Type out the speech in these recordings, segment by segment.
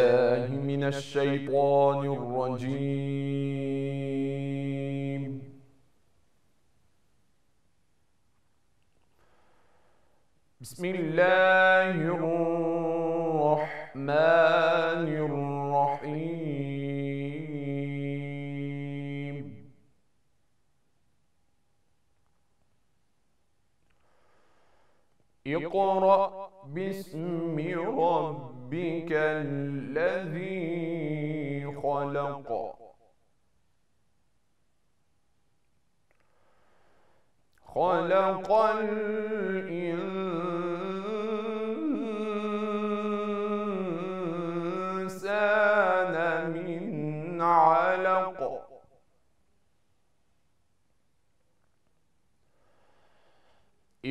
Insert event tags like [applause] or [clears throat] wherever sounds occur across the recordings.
بالله من الشيطان الرجيم بسم الله الرحمن الرحيم اقرأ باسم ربك ربك الذي خلق خلق الإنسان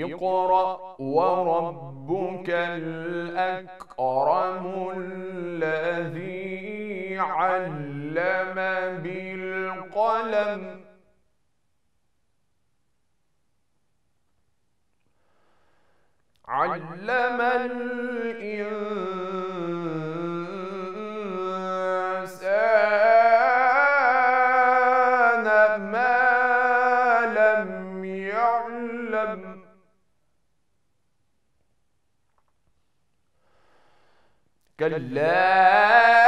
اقرأ وربك الأكرم الذي علم بالقلم علم الإنسان كلا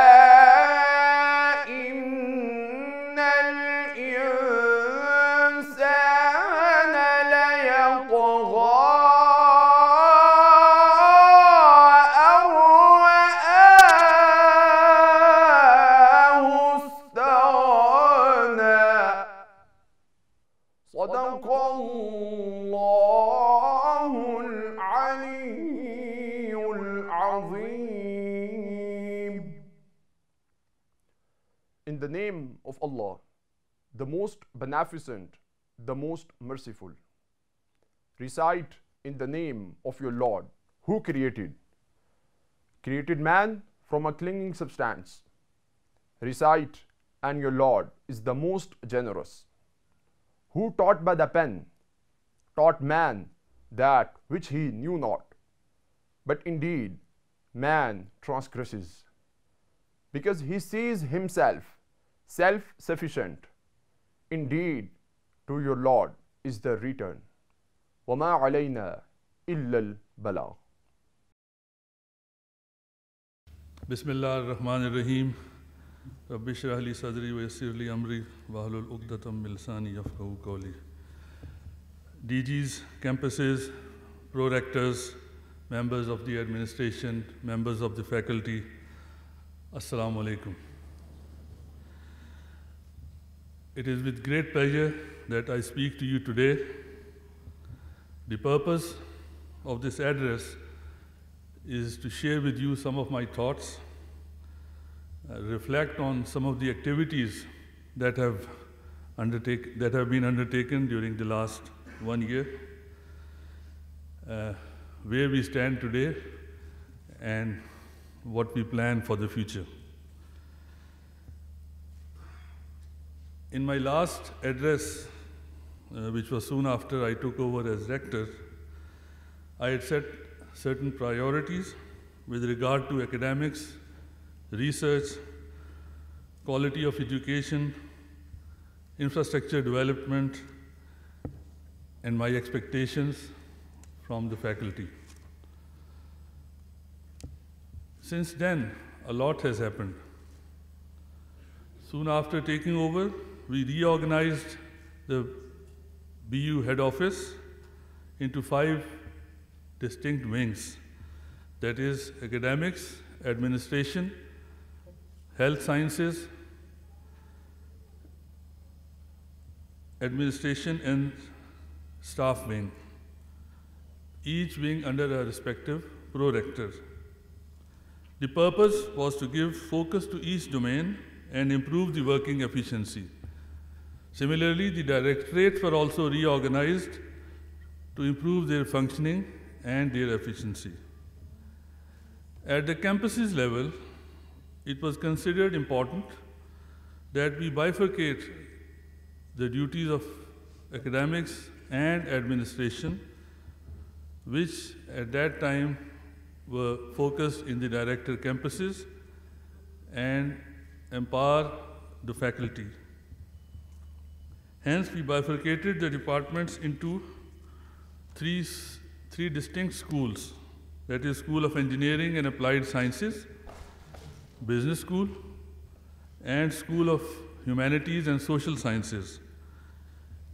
إن الإنسان beneficent, the most merciful. Recite in the name of your Lord who created. Created man from a clinging substance. Recite and your Lord is the most generous. Who taught by the pen, taught man that which he knew not. But indeed, man transgresses because he sees himself self sufficient Indeed, to your Lord is the return. وَمَا عَلَيْنَا إِلَّا الْبَلَاغُ بسم الله الرحمن الرحيم رب اشرح لي صدري ويسر لي امري واحلل عقدة من لساني يفقهوا قولي DGs, campuses, pro-rectors, members of the administration, members of the faculty, Assalamu alaikum. It is with great pleasure that I speak to you today. The purpose of this address is to share with you some of my thoughts, uh, reflect on some of the activities that have, undertake, that have been undertaken during the last one year, uh, where we stand today, and what we plan for the future. In my last address, uh, which was soon after I took over as rector, I had set certain priorities with regard to academics, research, quality of education, infrastructure development, and my expectations from the faculty. Since then, a lot has happened. Soon after taking over, we reorganized the BU head office into five distinct wings. That is academics, administration, health sciences, administration and staff wing, each wing under a respective prorector. The purpose was to give focus to each domain and improve the working efficiency. Similarly, the directorates were also reorganized to improve their functioning and their efficiency. At the campuses level, it was considered important that we bifurcate the duties of academics and administration, which at that time were focused in the director campuses and empower the faculty. Hence, we bifurcated the departments into three, three distinct schools, that is School of Engineering and Applied Sciences, Business School, and School of Humanities and Social Sciences,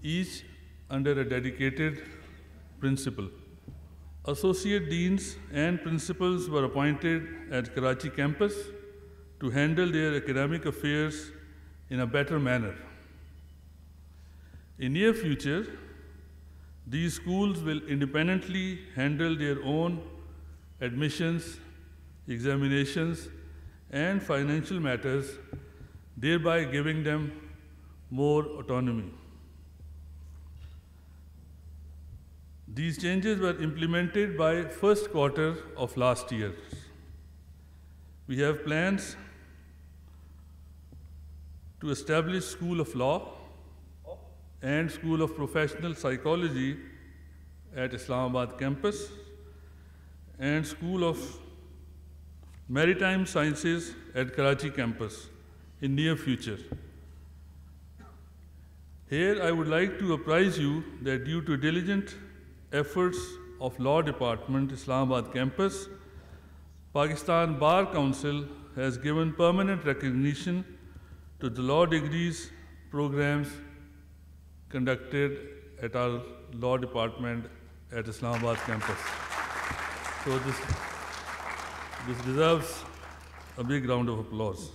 each under a dedicated principal. Associate deans and principals were appointed at Karachi campus to handle their academic affairs in a better manner. In near future, these schools will independently handle their own admissions, examinations, and financial matters, thereby giving them more autonomy. These changes were implemented by first quarter of last year. We have plans to establish School of Law and School of Professional Psychology at Islamabad campus and School of Maritime Sciences at Karachi campus in near future. Here I would like to apprise you that due to diligent efforts of Law Department Islamabad campus, Pakistan Bar Council has given permanent recognition to the law degrees programs conducted at our law department at Islamabad campus. So this, this deserves a big round of applause.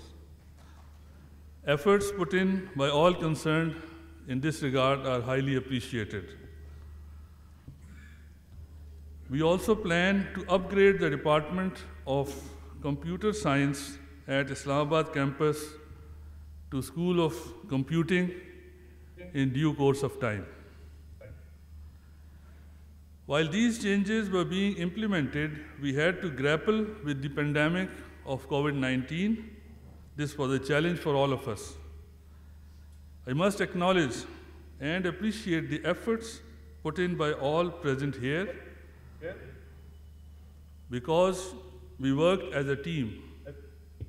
Efforts put in by all concerned in this regard are highly appreciated. We also plan to upgrade the Department of Computer Science at Islamabad campus to School of Computing in due course of time. While these changes were being implemented, we had to grapple with the pandemic of COVID 19. This was a challenge for all of us. I must acknowledge and appreciate the efforts put in by all present here because we worked as a team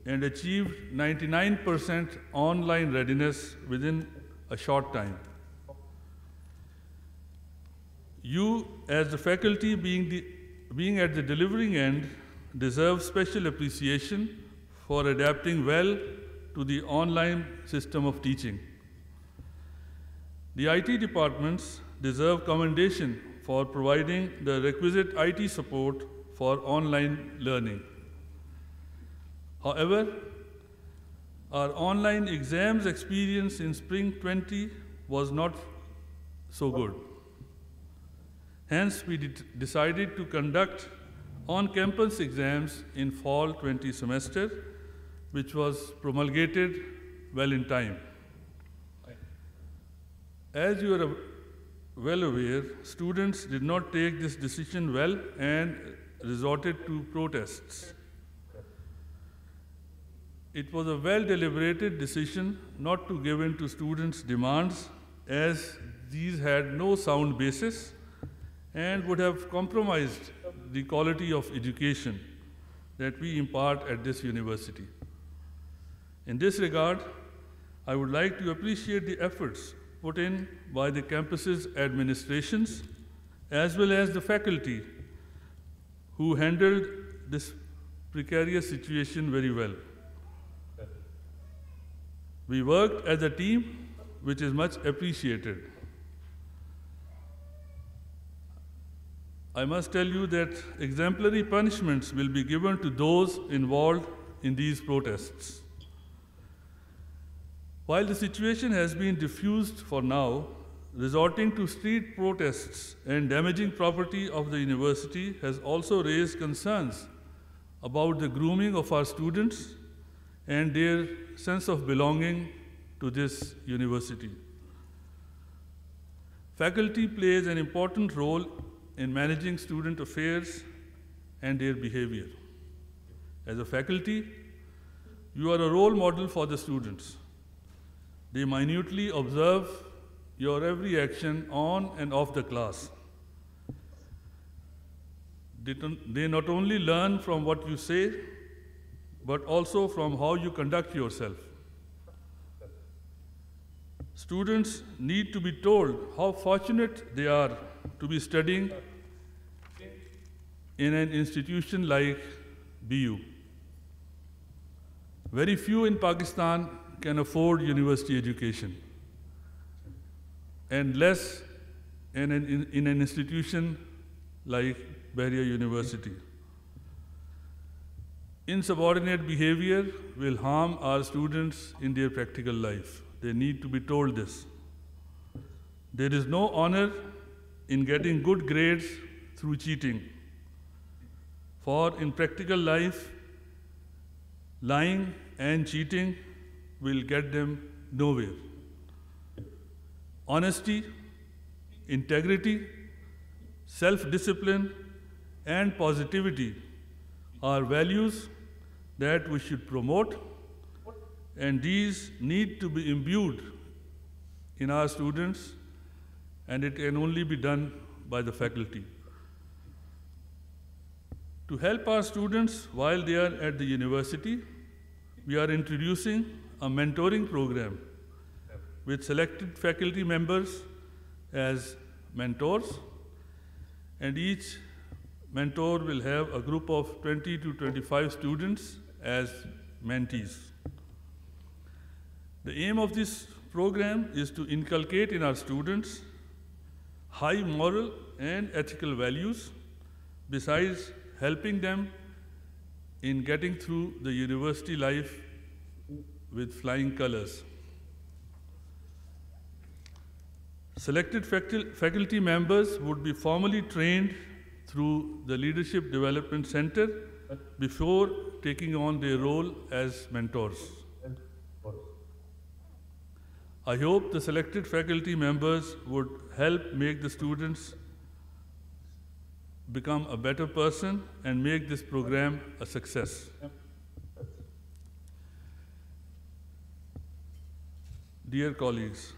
and achieved 99% online readiness within a short time. You, as the faculty being, the, being at the delivering end, deserve special appreciation for adapting well to the online system of teaching. The IT departments deserve commendation for providing the requisite IT support for online learning. However, our online exams experience in spring 20 was not so good. Hence, we decided to conduct on-campus exams in fall 20 semester, which was promulgated well in time. As you are well aware, students did not take this decision well and resorted to protests. It was a well-deliberated decision not to give in to students' demands as these had no sound basis and would have compromised the quality of education that we impart at this university. In this regard, I would like to appreciate the efforts put in by the campus's administrations as well as the faculty who handled this precarious situation very well. We worked as a team, which is much appreciated. I must tell you that exemplary punishments will be given to those involved in these protests. While the situation has been diffused for now, resorting to street protests and damaging property of the university has also raised concerns about the grooming of our students and their sense of belonging to this university. Faculty plays an important role in managing student affairs and their behavior. As a faculty, you are a role model for the students. They minutely observe your every action on and off the class. They, they not only learn from what you say, but also from how you conduct yourself. Students need to be told how fortunate they are to be studying in an institution like BU. Very few in Pakistan can afford university education, and less in an, in, in an institution like Beria University. Insubordinate behavior will harm our students in their practical life. They need to be told this. There is no honor in getting good grades through cheating. For in practical life, lying and cheating will get them nowhere. Honesty, integrity, self discipline, and positivity are values that we should promote, and these need to be imbued in our students, and it can only be done by the faculty. To help our students while they are at the university, we are introducing a mentoring program with selected faculty members as mentors, and each mentor will have a group of 20 to 25 students as mentees. The aim of this program is to inculcate in our students high moral and ethical values besides helping them in getting through the university life with flying colors. Selected faculty members would be formally trained through the Leadership Development Center before taking on their role as mentors. I hope the selected faculty members would help make the students become a better person and make this program a success. Dear colleagues,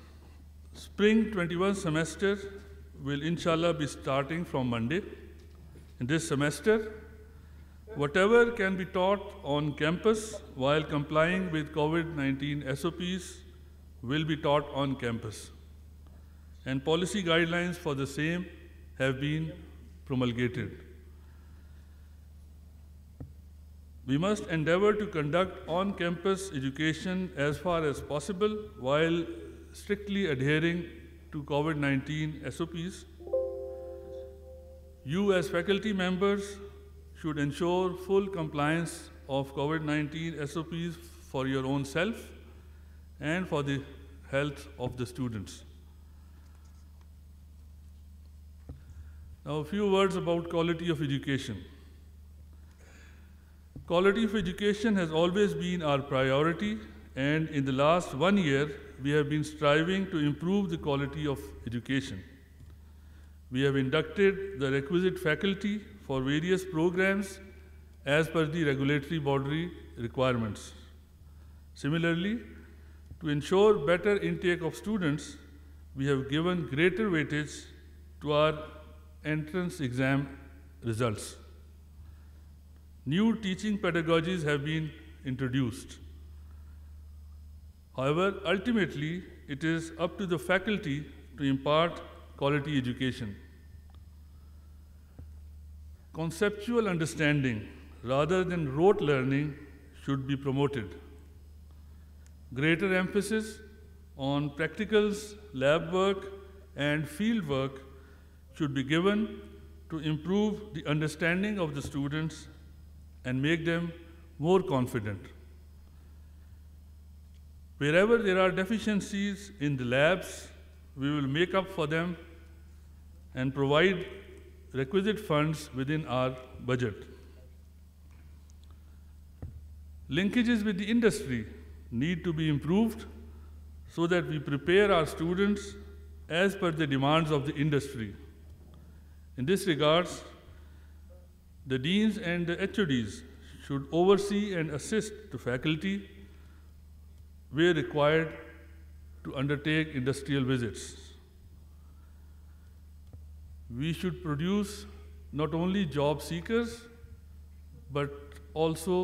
Spring 21 semester will inshallah be starting from Monday. In this semester, whatever can be taught on campus while complying with COVID-19 SOPs will be taught on campus. And policy guidelines for the same have been promulgated. We must endeavor to conduct on-campus education as far as possible while strictly adhering to COVID-19 SOPs you as faculty members should ensure full compliance of COVID-19 SOPs for your own self and for the health of the students. Now, a few words about quality of education. Quality of education has always been our priority, and in the last one year, we have been striving to improve the quality of education. We have inducted the requisite faculty for various programs as per the regulatory body requirements. Similarly, to ensure better intake of students, we have given greater weightage to our entrance exam results. New teaching pedagogies have been introduced. However, ultimately, it is up to the faculty to impart quality education. Conceptual understanding rather than rote learning should be promoted. Greater emphasis on practicals, lab work, and field work should be given to improve the understanding of the students and make them more confident. Wherever there are deficiencies in the labs, we will make up for them and provide requisite funds within our budget. Linkages with the industry need to be improved so that we prepare our students as per the demands of the industry. In this regards, the deans and the HODs should oversee and assist the faculty where required to undertake industrial visits we should produce not only job seekers, but also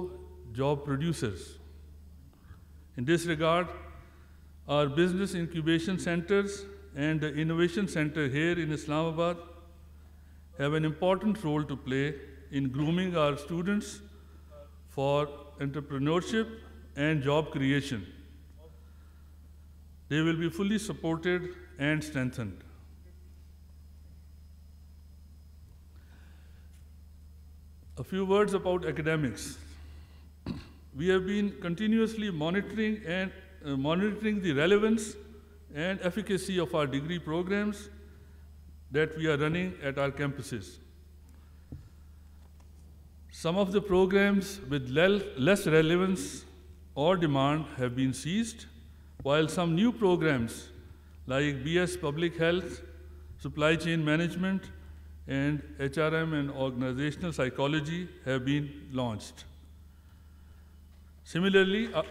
job producers. In this regard, our business incubation centers and the innovation center here in Islamabad have an important role to play in grooming our students for entrepreneurship and job creation. They will be fully supported and strengthened. A few words about academics. We have been continuously monitoring and uh, monitoring the relevance and efficacy of our degree programs that we are running at our campuses. Some of the programs with less relevance or demand have been ceased, while some new programs like BS Public Health, Supply Chain Management, and HRM and organizational psychology have been launched. Similarly, uh,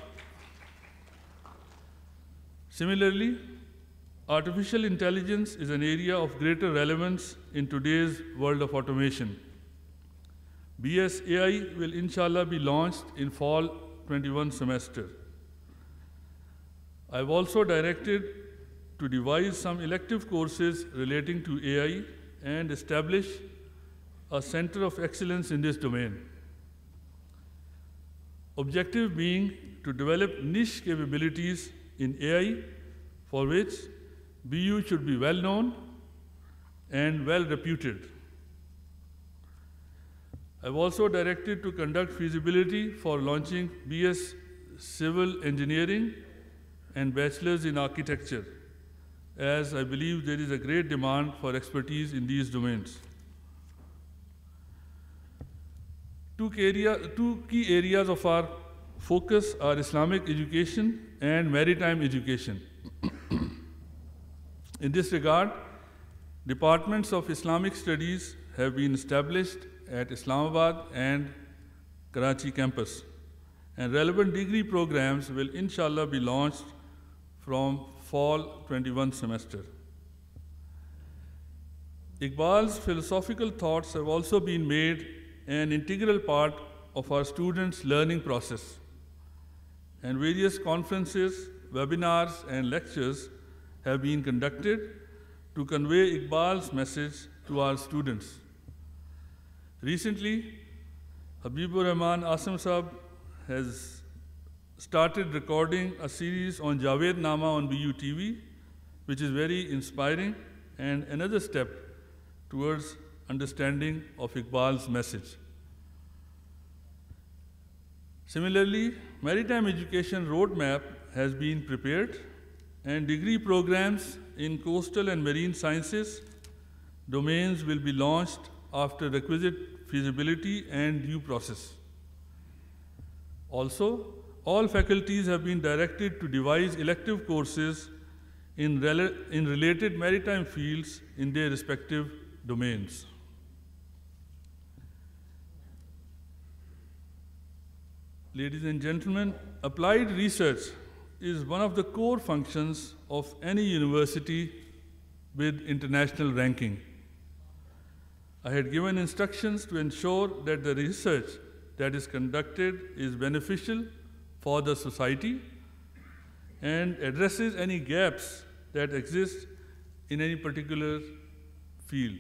similarly, artificial intelligence is an area of greater relevance in today's world of automation. BSAI will inshallah be launched in fall 21 semester. I've also directed to devise some elective courses relating to AI and establish a center of excellence in this domain. Objective being to develop niche capabilities in AI for which BU should be well known and well reputed. I've also directed to conduct feasibility for launching BS Civil Engineering and Bachelor's in Architecture as I believe there is a great demand for expertise in these domains. Two, area, two key areas of our focus are Islamic education and maritime education. [clears throat] in this regard, departments of Islamic studies have been established at Islamabad and Karachi campus. And relevant degree programs will inshallah be launched from fall 21 semester. Iqbal's philosophical thoughts have also been made an integral part of our students' learning process, and various conferences, webinars, and lectures have been conducted to convey Iqbal's message to our students. Recently, Habibur Rahman Asim Saab has started recording a series on Javed Nama on BU TV, which is very inspiring and another step towards understanding of Iqbal's message. Similarly, Maritime Education Roadmap has been prepared and degree programs in coastal and marine sciences domains will be launched after requisite feasibility and due process. Also, all faculties have been directed to devise elective courses in, rel in related maritime fields in their respective domains. Ladies and gentlemen, applied research is one of the core functions of any university with international ranking. I had given instructions to ensure that the research that is conducted is beneficial for the society and addresses any gaps that exist in any particular field.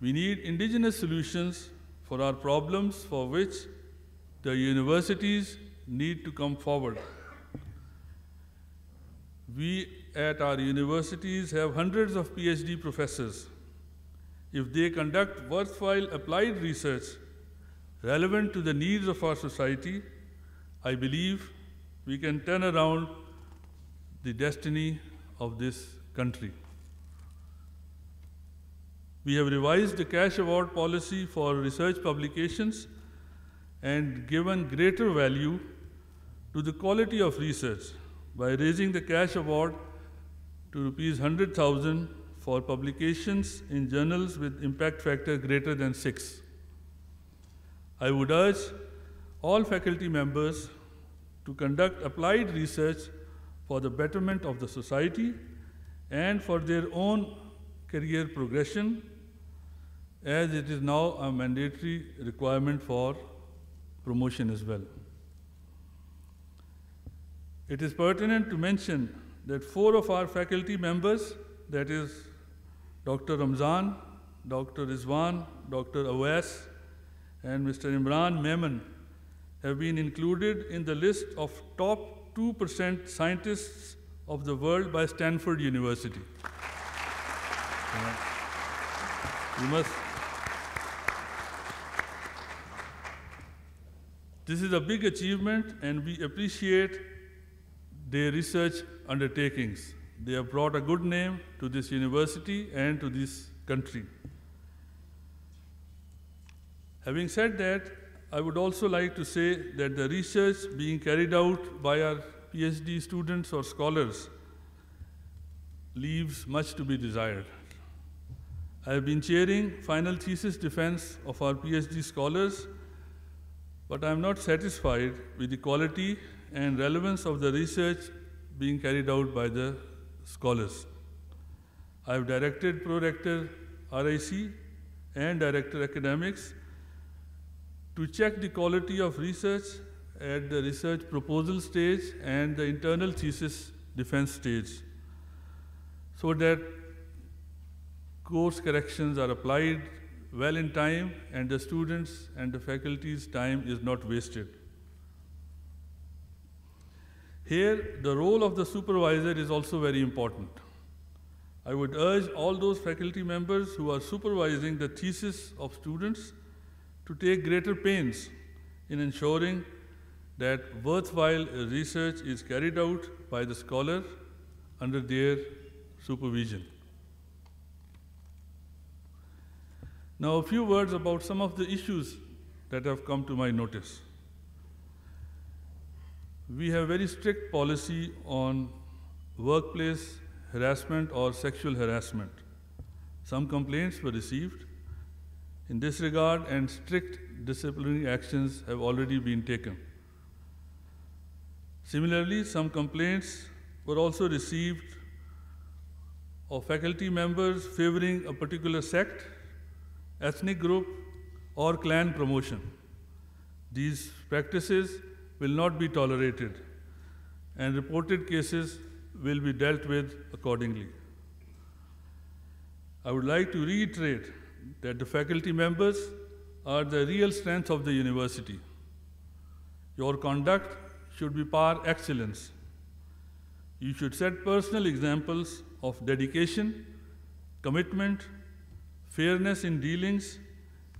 We need indigenous solutions for our problems for which the universities need to come forward. We at our universities have hundreds of PhD professors. If they conduct worthwhile applied research, relevant to the needs of our society, I believe we can turn around the destiny of this country. We have revised the cash award policy for research publications and given greater value to the quality of research by raising the cash award to rupees 100,000 for publications in journals with impact factor greater than 6. I would urge all faculty members to conduct applied research for the betterment of the society and for their own career progression, as it is now a mandatory requirement for promotion as well. It is pertinent to mention that four of our faculty members, that is Dr. Ramzan, Dr. Rizwan, Dr. Awais, and Mr. Imran Memon have been included in the list of top 2% scientists of the world by Stanford University. you must. This is a big achievement, and we appreciate their research undertakings. They have brought a good name to this university and to this country. Having said that, I would also like to say that the research being carried out by our PhD students or scholars leaves much to be desired. I have been chairing final thesis defense of our PhD scholars, but I am not satisfied with the quality and relevance of the research being carried out by the scholars. I have directed Pro-Rector RIC and Director Academics to check the quality of research at the research proposal stage and the internal thesis defense stage so that course corrections are applied well in time and the students and the faculty's time is not wasted. Here, the role of the supervisor is also very important. I would urge all those faculty members who are supervising the thesis of students to take greater pains in ensuring that worthwhile research is carried out by the scholar under their supervision. Now, a few words about some of the issues that have come to my notice. We have very strict policy on workplace harassment or sexual harassment. Some complaints were received in this regard, and strict disciplinary actions have already been taken. Similarly, some complaints were also received of faculty members favoring a particular sect, ethnic group, or clan promotion. These practices will not be tolerated, and reported cases will be dealt with accordingly. I would like to reiterate that the faculty members are the real strength of the university. Your conduct should be par excellence. You should set personal examples of dedication, commitment, fairness in dealings,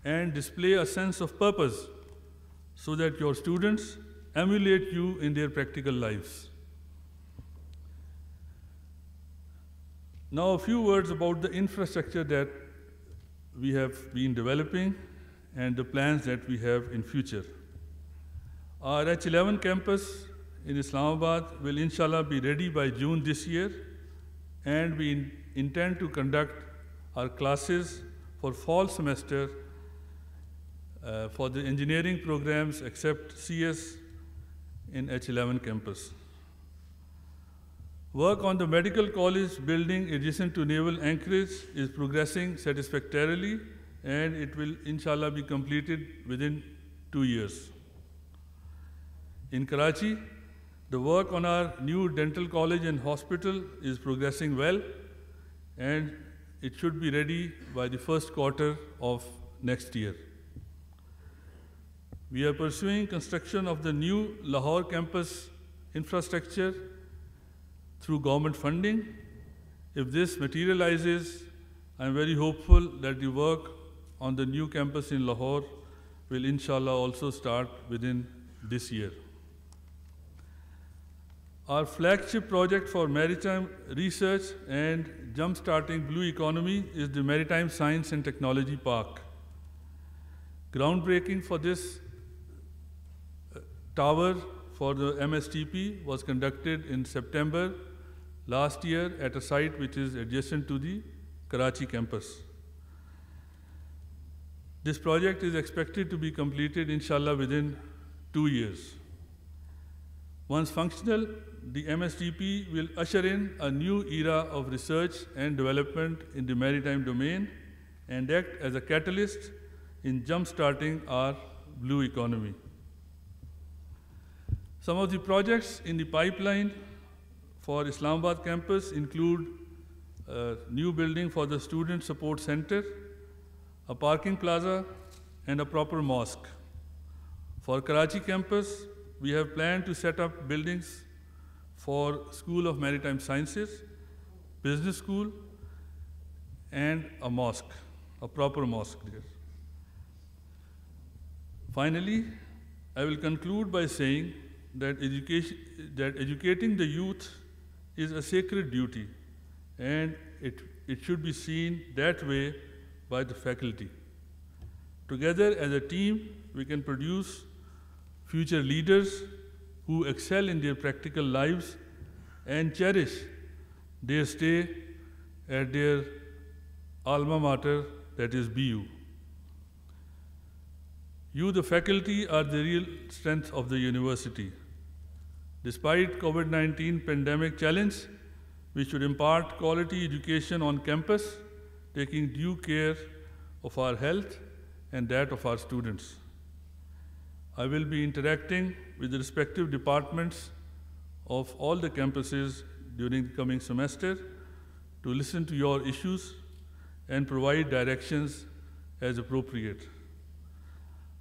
and display a sense of purpose so that your students emulate you in their practical lives. Now, a few words about the infrastructure that we have been developing and the plans that we have in future. Our H11 campus in Islamabad will inshallah be ready by June this year and we in intend to conduct our classes for fall semester uh, for the engineering programs except CS in H11 campus. Work on the medical college building adjacent to naval anchorage is progressing satisfactorily and it will inshallah be completed within two years. In Karachi, the work on our new dental college and hospital is progressing well and it should be ready by the first quarter of next year. We are pursuing construction of the new Lahore campus infrastructure through government funding. If this materializes, I'm very hopeful that the work on the new campus in Lahore will inshallah also start within this year. Our flagship project for maritime research and jump-starting blue economy is the Maritime Science and Technology Park. Groundbreaking for this uh, tower for the MSTP was conducted in September last year at a site which is adjacent to the Karachi campus. This project is expected to be completed, inshallah, within two years. Once functional, the MSDP will usher in a new era of research and development in the maritime domain and act as a catalyst in jump-starting our blue economy. Some of the projects in the pipeline for Islamabad campus include a new building for the Student Support Center, a parking plaza, and a proper mosque. For Karachi campus, we have planned to set up buildings for School of Maritime Sciences, Business School, and a mosque, a proper mosque there. Finally, I will conclude by saying that, education, that educating the youth is a sacred duty, and it, it should be seen that way by the faculty. Together as a team, we can produce future leaders who excel in their practical lives and cherish their stay at their alma mater, that is BU. You, the faculty, are the real strength of the university. Despite COVID-19 pandemic challenge, we should impart quality education on campus, taking due care of our health and that of our students. I will be interacting with the respective departments of all the campuses during the coming semester to listen to your issues and provide directions as appropriate.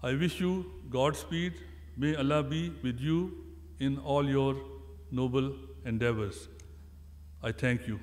I wish you Godspeed. May Allah be with you in all your noble endeavors. I thank you.